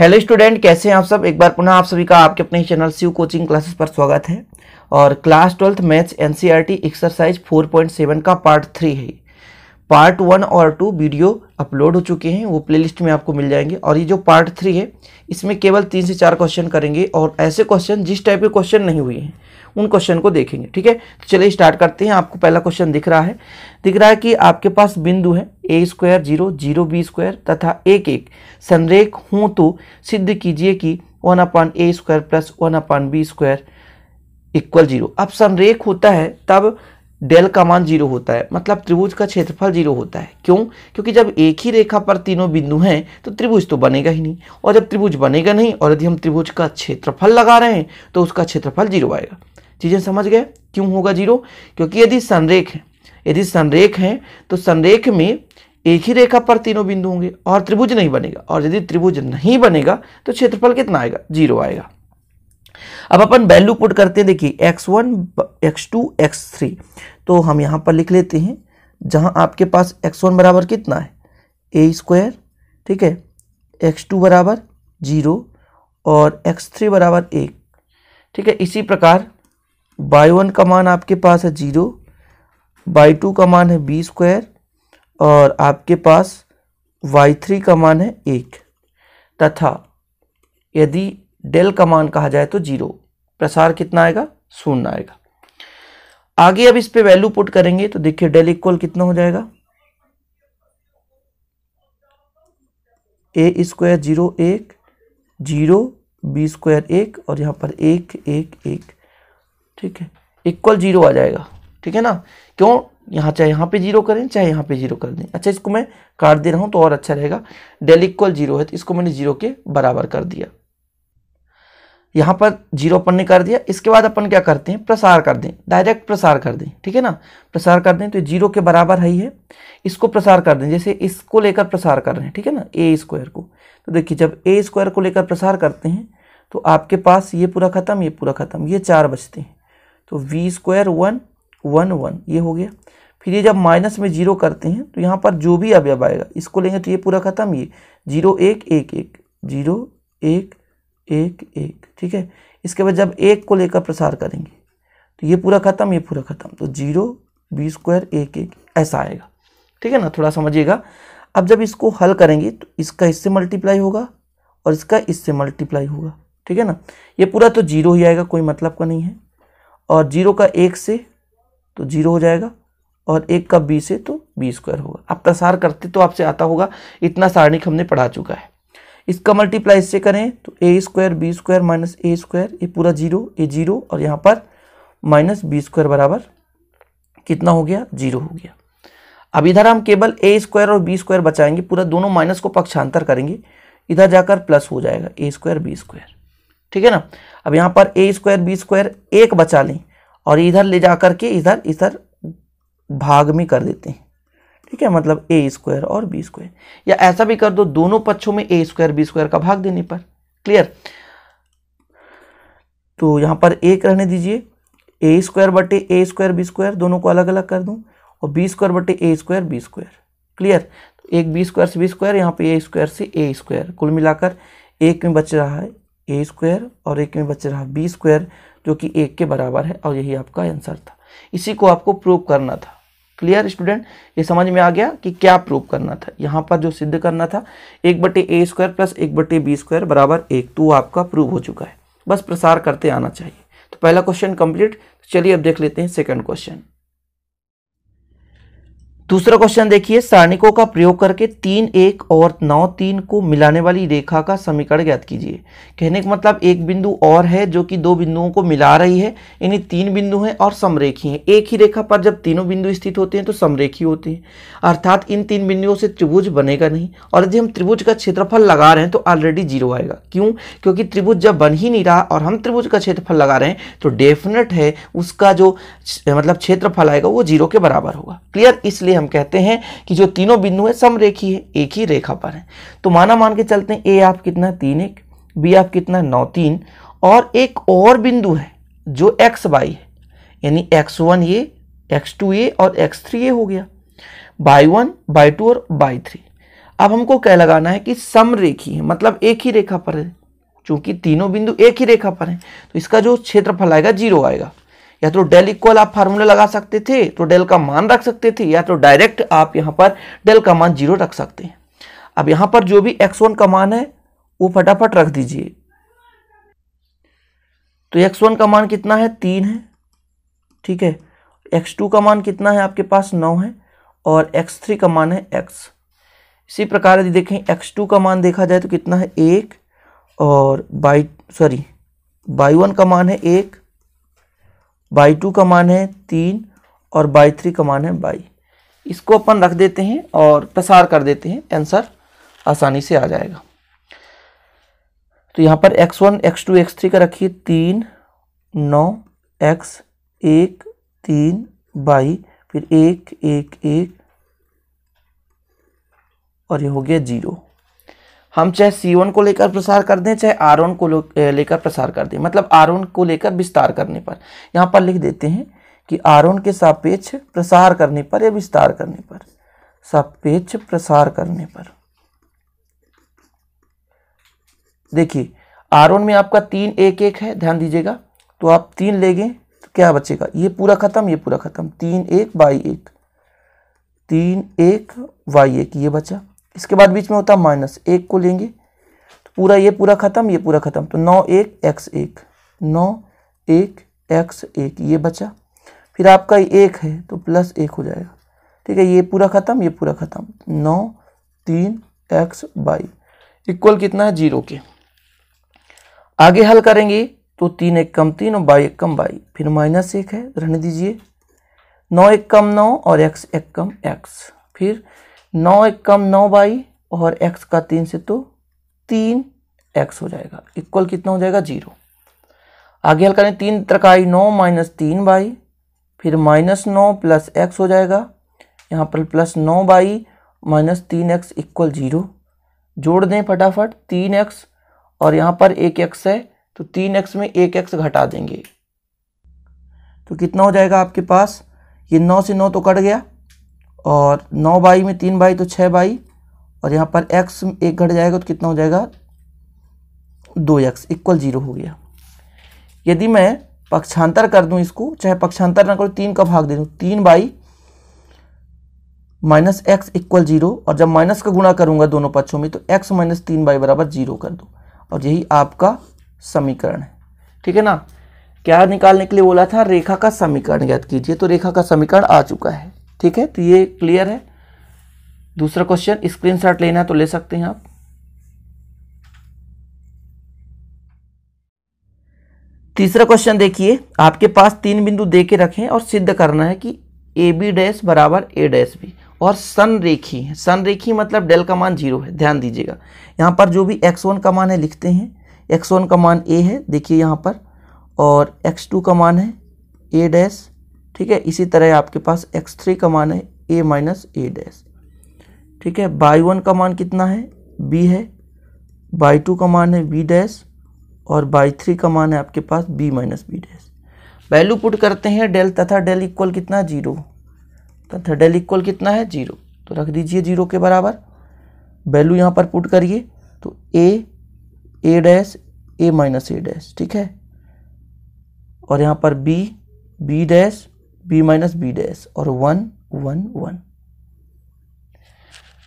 hello student कैसे हैं आप सब एक बार पुनः आप सभी का आपके अपने चैनल शिव कोचिंग क्लासेस पर स्वागत है और class twelfth maths NCERT exercise 4.7 का पार्ट थ्री है पार्ट वन और टू वीडियो अपलोड हो चुके हैं वो प्लेलिस्ट में आपको मिल जाएंगे और ये जो पार्ट थ्री है इसमें केवल तीन से चार क्वेश्चन करेंगे और ऐसे क्वेश्चन जिस टाइप के क्वेश्चन नहीं हुए हैं उन क्वेश्चन को देखेंगे ठीक है तो चलिए स्टार्ट करते हैं आपको पहला क्वेश्चन दिख रहा है दिख रहा है कि आपके पास बिंदु है A square zero zero B square तथा एक एक संरेख हों तो सिद्ध कीजिए कि one upon A square plus one upon B square equal zero अब संरेख होता है तब डेल का मान जीरो होता है मतलब त्रिभुज का क्षेत्रफल जीरो होता है क्यों क्योंकि जब एक ही रेखा पर तीनों बिंदु हैं तो त्रिभुज तो बनेगा ही नहीं और जब त्रिभुज बनेगा नहीं और यदि हम त्रिभुज का क्षेत्रफल लगा रहे हैं तो उसका क्षेत्रफल जीरो आएगा चीज़ें समझ गए क्यों होगा जीरो क्योंकि यदि संरेख है यदि संरेख है तो संरेख में एक ही रेखा पर तीनों बिंदु होंगे और त्रिभुज नहीं बनेगा और यदि त्रिभुज नहीं बनेगा तो क्षेत्रफल कितना आएगा जीरो आएगा अब अपन वैल्यू पुट करते हैं देखिए X one X two X three तो हम यहाँ पर लिख लेते हैं जहाँ आपके पास एक्स वन बराबर कितना है ए स्क्वायर ठीक है एक्स टू बराबर जीरो और एक्स थ्री बराबर एक ठीक है इसी प्रकार बाई वन का मान आपके पास है जीरो बाई टू का मान है बी स्क्वायर और आपके पास वाई थ्री का मान है एक तथा यदि डेल का मान कहा जाए तो जीरो प्रसार कितना आएगा शून्य आएगा आगे अब इस पे वैल्यू पुट करेंगे तो देखिए डेल इक्वल कितना हो जाएगा ए स्क्वायर जीरो एक जीरो बी स्क्वायर एक और यहाँ पर एक एक एक ठीक है इक्वल जीरो आ जाएगा ठीक है ना क्यों यहाँ चाहे यहाँ पे जीरो करें चाहे यहाँ पे जीरो कर दें अच्छा इसको मैं काट दे रहा हूँ तो और अच्छा रहेगा डेल इक्वल जीरो है तो इसको मैंने जीरो के बराबर कर दिया यहाँ पर जीरो अपन ने कर दिया इसके बाद अपन क्या करते हैं प्रसार कर दें डायरेक्ट प्रसार कर दें ठीक है ना प्रसार कर दें तो जीरो के बराबर है ही है इसको प्रसार कर दें जैसे इसको लेकर प्रसार कर रहे हैं ठीक है ना ए स्क्वायर को तो देखिए जब ए स्क्वायर को लेकर प्रसार करते हैं तो आपके पास ये पूरा ख़त्म ये पूरा ख़त्म ये चार बचते हैं तो V square one one one ये हो गया फिर ये जब माइनस में जीरो करते हैं तो यहाँ पर जो भी अवयव आएगा इसको लेंगे तो ये पूरा खत्म ये जीरो एक एक एक जीरो एक एक एक ठीक है इसके बाद जब एक को लेकर प्रसार करेंगे तो ये पूरा खत्म ये पूरा खत्म तो जीरो बी स्क्वायर एक एक ऐसा आएगा ठीक है ना थोड़ा समझिएगा अब जब इसको हल करेंगे तो इसका इससे मल्टीप्लाई होगा और इसका इससे मल्टीप्लाई होगा ठीक है ना ये पूरा तो जीरो ही आएगा कोई मतलब का नहीं है और जीरो का एक से तो जीरो हो जाएगा और एक का बी से तो बी स्क्वायर होगा आप प्रसार करते तो आपसे आता होगा इतना सारणिक हमने पढ़ा चुका है इसका मल्टीप्लाई इससे करें तो A square B square minus A square ये पूरा जीरो ए जीरो और यहाँ पर माइनस बी स्क्वायर बराबर कितना हो गया जीरो हो गया अब इधर हम केवल ए स्क्वायर और बी स्क्वायर बचाएंगे पूरा दोनों माइनस को पक्षांतर करेंगे इधर जाकर प्लस हो जाएगा ए स्क्वायर बी स्क्वायर ठीक है ना अब यहाँ पर ए स्क्वायर बी स्क्वायर एक बचा लें और इधर ले जा कर के इधर इधर भाग में कर देते हैं ठीक है मतलब ए स्क्वायर और बी स्क्वायर या ऐसा भी कर दो दोनों पक्षों में ए स्क्वायर बी स्क्वायर का भाग देने पर क्लियर तो यहाँ पर एक रहने दीजिए ए स्क्वायर बटे ए स्क्वायर बी स्क्वायर दोनों को अलग अलग कर दूँ और बी स्क्वायर बटे A square B square clear तो एक बी स्क्वायर से बी स्क्वायर यहाँ पे ए स्क्वायर से ए स्क्वायर कुल मिलाकर एक में बच रहा है ए स्क्वायर और एक में बच रहा बी स्क्वायर जो कि एक के बराबर है और यही आपका आंसर था इसी को आपको प्रूव करना था क्लियर स्टूडेंट ये समझ में आ गया कि क्या प्रूव करना था यहाँ पर जो सिद्ध करना था एक बटे ए स्क्वायर प्लस एक बटे बी स्क्वायर बराबर एक तो आपका प्रूव हो चुका है बस प्रसार करते आना चाहिए तो पहला क्वेश्चन कंप्लीट चलिए अब देख लेते हैं सेकंड क्वेश्चन दूसरा क्वेश्चन देखिए सारणिकों का प्रयोग करके तीन एक और नौ तीन को मिलाने वाली रेखा का समीकरण ज्ञात कीजिए कहने का मतलब एक बिंदु और है जो कि दो बिंदुओं को मिला रही है यानी तीन बिंदु हैं और समरेखी हैं एक ही रेखा पर जब तीनों बिंदु स्थित होते हैं तो समरेखी होते हैं अर्थात इन तीन बिंदुओं से त्रिभुज बनेगा नहीं और यदि हम त्रिभुज का क्षेत्रफल लगा रहे हैं तो ऑलरेडी जीरो आएगा क्यों क्योंकि त्रिभुज जब बन ही नहीं रहा और हम त्रिभुज का क्षेत्रफल लगा रहे हैं तो डेफिनेट है उसका जो मतलब क्षेत्रफल आएगा वो जीरो के बराबर होगा क्लियर इसलिए हम कहते हैं कि जो तीनों बिंदु हैं समरेखी है एक ही रेखा पर है तो माना मान के चलते हैं ए आप कितना तीन एक बी आप कितना नौ तीन और एक और बिंदु है जो एक्स वाई है यानी एक्स वन ये एक्स टू ये और एक्स थ्री ये हो गया बाई वन बाई टू और बाई थ्री अब हमको क्या लगाना है कि समरेखी है मतलब एक ही रेखा पर है चूंकि तीनों बिंदु एक ही रेखा पर हैं तो इसका जो क्षेत्रफल आएगा जीरो आएगा या तो डेल इक्वल आप फार्मूला लगा सकते थे तो डेल का मान रख सकते थे या तो डायरेक्ट आप यहाँ पर डेल का मान जीरो रख सकते हैं अब यहाँ पर जो भी एक्स वन का मान है वो फटाफट रख दीजिए तो एक्स वन का मान कितना है तीन है ठीक है एक्स टू का मान कितना है आपके पास नौ है और एक्स थ्री का मान है एक्स इसी प्रकार यदि देखें एक्स टू का मान देखा जाए तो कितना है एक और बाई सॉरी बाई वन का मान है एक बाई टू का मान है तीन और बाई थ्री का मान है बाई इसको अपन रख देते हैं और प्रसार कर देते हैं आंसर आसानी से आ जाएगा तो यहाँ पर X one X two X three का रखिए तीन नौ एक्स एक तीन बाई फिर एक एक एक और ये हो गया जीरो हम चाहे सी वन को लेकर प्रसार कर दें चाहे आर वन को लेकर प्रसार कर दें मतलब आर वन को लेकर विस्तार करने पर यहाँ पर लिख देते हैं कि आर वन के सापेक्ष प्रसार करने पर या विस्तार करने पर सापेक्ष प्रसार करने पर देखिए आर वन में आपका तीन एक एक है ध्यान दीजिएगा तो आप तीन लेंगे तो क्या बचेगा ये पूरा खत्म ये पूरा खत्म तीन एक बाई एक तीन एक वाई एक ये बचा इसके बाद बीच में होता है माइनस एक को लेंगे तो पूरा ये पूरा ख़त्म ये पूरा ख़त्म तो नौ एक एक्स एक नौ एक एक्स एक ये बचा फिर आपका एक है तो प्लस एक हो जाएगा ठीक है ये पूरा ख़त्म ये पूरा ख़त्म नौ तीन एक्स बाई इक्वल कितना है जीरो के आगे हल करेंगे तो तीन एक कम तीन और बाई एक कम बाई फिर माइनस एक है रहने दीजिए नौ एक कम नौ और एक्स एक कम एक्स फिर नौ एक कम नौ बाई और एक्स का तीन से तो तीन एक्स हो जाएगा इक्वल कितना हो जाएगा जीरो आगे हल करें तीन त्रकाई नौ माइनस तीन बाई फिर माइनस नौ प्लस एक्स हो जाएगा यहाँ पर प्लस नौ बाई माइनस तीन एक्स इक्वल जीरो जोड़ दें फटाफट तीन एक्स और यहाँ पर एक एक्स है तो तीन एक्स में एक एक्स घटा देंगे तो कितना हो जाएगा आपके पास ये नौ से नौ तो कट गया और नौ बाई में तीन बाई तो छः बाई और यहाँ पर एक्स एक घट जाएगा तो कितना हो जाएगा दो एक्स इक्वल जीरो हो गया यदि मैं पक्षांतर कर दूं इसको चाहे पक्षांतर ना करो तीन का भाग दे दूं तीन by minus X equal zero और जब माइनस का गुणा करूंगा दोनों पक्षों में तो एक्स माइनस तीन बाई बराबर जीरो कर दो और यही आपका समीकरण है ठीक है ना क्या निकालने के लिए बोला था रेखा का समीकरण याद कीजिए तो रेखा का समीकरण आ चुका है ठीक है तो ये क्लियर है दूसरा क्वेश्चन स्क्रीनशॉट लेना है तो ले सकते हैं आप तीसरा क्वेश्चन देखिए आपके पास तीन बिंदु दे के रखे और सिद्ध करना है कि ए बी डैश बराबर ए डैश बी और सन रेखी है सन रेखी मतलब डेल का मान जीरो है ध्यान दीजिएगा यहाँ पर जो भी एक्स वन का मान है लिखते हैं एक्स वन का मान ए है देखिए यहाँ पर और एक्स टू का मान है ए डैश ठीक है इसी तरह आपके पास एक्स थ्री का मान है ए माइनस ए डैश ठीक है बाई वन का मान कितना है बी है बाई टू का मान है बी डैश और बाई थ्री का मान है आपके पास B minus B dash value put करते हैं डेल तथा डेल इक्वल कितना जीरो तथा डेल इक्वल कितना है जीरो तो रख दीजिए जीरो के बराबर वैल्यू यहाँ पर पुट करिए तो A a dash A minus A dash ठीक है और यहाँ पर B B dash B minus B dash और वन वन वन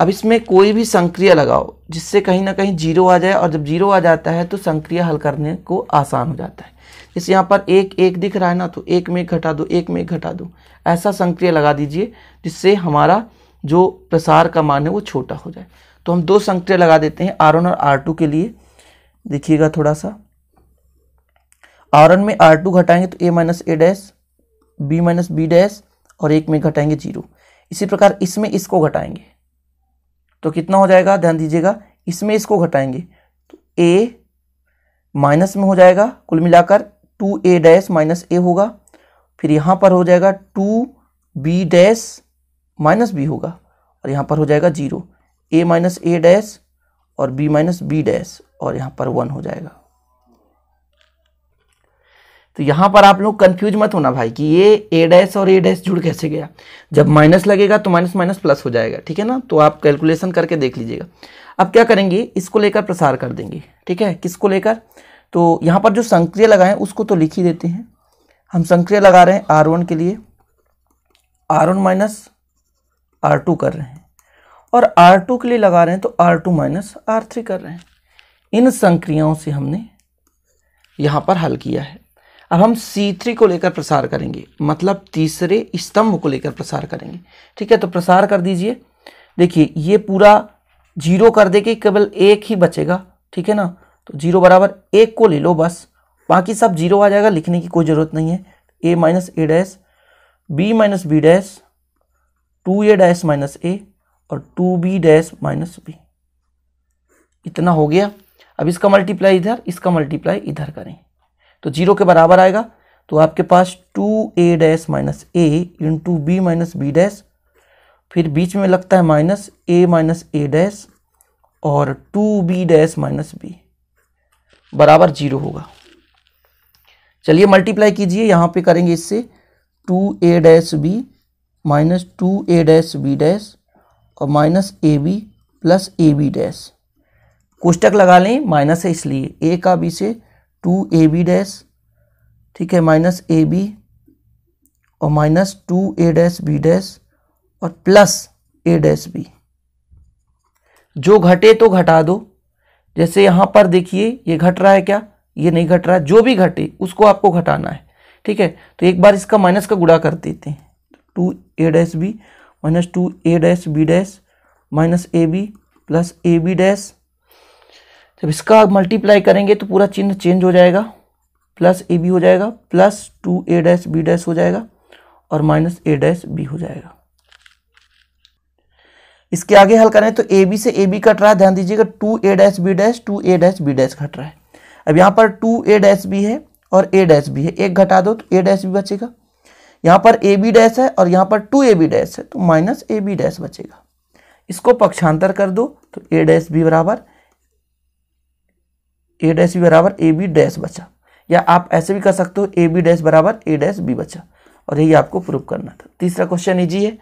अब इसमें कोई भी संक्रिय लगाओ जिससे कहीं ना कहीं जीरो आ जाए और जब जीरो आ जाता है तो संक्रिया हल करने को आसान हो जाता है जैसे यहाँ पर एक एक दिख रहा है ना तो एक में घटा दो एक में घटा दो ऐसा संक्रिय लगा दीजिए जिससे हमारा जो प्रसार का मान है वो छोटा हो जाए तो हम दो संक्रिय लगा देते हैं आर और आर के लिए देखिएगा थोड़ा सा आर में आर घटाएंगे तो A minus A B minus B dash और एक में घटाएंगे जीरो इसी प्रकार इसमें इसको घटाएंगे तो कितना हो जाएगा ध्यान दीजिएगा इसमें इसको घटाएंगे तो ए माइनस में हो जाएगा कुल मिलाकर two A dash minus A होगा फिर यहाँ पर हो जाएगा two B dash minus B होगा और यहाँ पर हो जाएगा zero A minus A dash और बी माइनस बी डैश और यहाँ पर वन हो जाएगा तो यहाँ पर आप लोग कंफ्यूज मत होना भाई कि ये ए डैश और ए डैश जुड़ कैसे गया जब माइनस लगेगा तो माइनस माइनस प्लस हो जाएगा ठीक है ना तो आप कैलकुलेशन करके देख लीजिएगा अब क्या करेंगे इसको लेकर प्रसार कर देंगे ठीक है किसको लेकर तो यहाँ पर जो संक्रिय लगाएं उसको तो लिख ही देते हैं हम संक्रिय लगा रहे हैं आर वन के लिए R one minus R two कर रहे हैं और आर टू के लिए लगा रहे हैं तो R two minus R three कर रहे हैं इन संक्रियाओं से हमने यहाँ पर हल किया है अब हम C3 को लेकर प्रसार करेंगे मतलब तीसरे स्तंभ को लेकर प्रसार करेंगे ठीक है तो प्रसार कर दीजिए देखिए ये पूरा जीरो कर देके केवल एक ही बचेगा ठीक है ना तो जीरो बराबर एक को ले लो बस बाकी सब जीरो आ जाएगा लिखने की कोई ज़रूरत नहीं है A minus A dash B minus B dash two A dash minus A और two B dash minus B इतना हो गया अब इसका मल्टीप्लाई इधर इसका मल्टीप्लाई इधर करें तो जीरो के बराबर आएगा तो आपके पास two A dash minus A into B minus B dash फिर बीच में लगता है minus A minus A dash और two B dash minus B बराबर जीरो होगा चलिए मल्टीप्लाई कीजिए यहाँ पे करेंगे इससे two A dash B minus two A dash B dash और minus A B plus A B dash कोष्टक लगा लें माइनस है इसलिए ए का बी से टू ए बी डैश ठीक है माइनस ए बी और minus two A dash B dash और प्लस ए डैश बी जो घटे तो घटा दो जैसे यहाँ पर देखिए ये घट रहा है क्या ये नहीं घट रहा है जो भी घटे उसको आपको घटाना है ठीक है तो एक बार इसका माइनस का गुड़ा कर देते हैं two A dash B minus two A dash B dash minus A B plus A B dash जब इसका मल्टीप्लाई करेंगे तो पूरा चिन्ह चेंज हो जाएगा प्लस ए बी हो जाएगा plus two A dash B dash हो जाएगा और माइनस ए डैश बी हो जाएगा इसके आगे हल करें तो ए बी से ए बी कट रहा है ध्यान दीजिएगा two A dash B dash two A dash B dash घट रहा है अब यहाँ पर टू ए डैश बी है और ए डैश बी है एक घटा दो तो ए डैश बी बचेगा यहाँ पर ए बी डैश है और यहाँ पर टू ए बी डैश है तो माइनस ए बी डैश बचेगा इसको पक्षांतर कर दो तो ए डैश बी बराबर ए डैश बी बराबर ए बी डैश बचा या आप ऐसे भी कर सकते हो ए बी डैश बराबर ए डैश बी बचा और यही आपको प्रूव करना था तीसरा क्वेश्चन ईजी है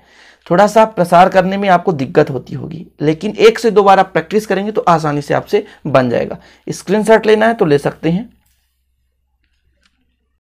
थोड़ा सा प्रसार करने में आपको दिक्कत होती होगी लेकिन एक से दो बार आप प्रैक्टिस करेंगे तो आसानी से आपसे बन जाएगा स्क्रीनशॉट लेना है तो ले सकते हैं